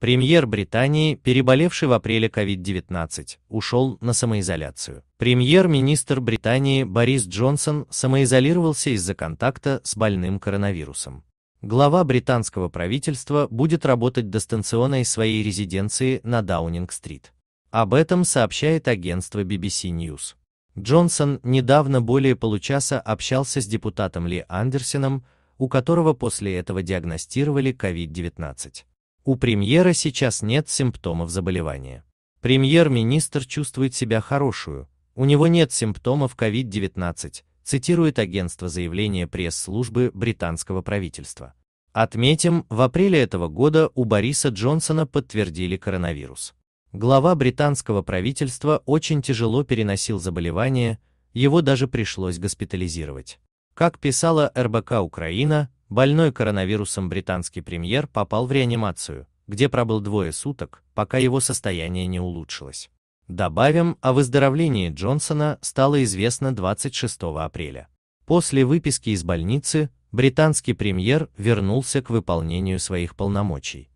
Премьер Британии, переболевший в апреле COVID-19, ушел на самоизоляцию. Премьер-министр Британии Борис Джонсон самоизолировался из-за контакта с больным коронавирусом. Глава британского правительства будет работать дистанционно из своей резиденции на Даунинг-стрит. Об этом сообщает агентство BBC News. Джонсон недавно более получаса общался с депутатом Ли Андерсеном, у которого после этого диагностировали COVID-19. У премьера сейчас нет симптомов заболевания. Премьер-министр чувствует себя хорошую, у него нет симптомов COVID-19, цитирует агентство заявления пресс-службы британского правительства. Отметим, в апреле этого года у Бориса Джонсона подтвердили коронавирус. Глава британского правительства очень тяжело переносил заболевание, его даже пришлось госпитализировать. Как писала РБК Украина, Больной коронавирусом британский премьер попал в реанимацию, где пробыл двое суток, пока его состояние не улучшилось. Добавим, о выздоровлении Джонсона стало известно 26 апреля. После выписки из больницы британский премьер вернулся к выполнению своих полномочий.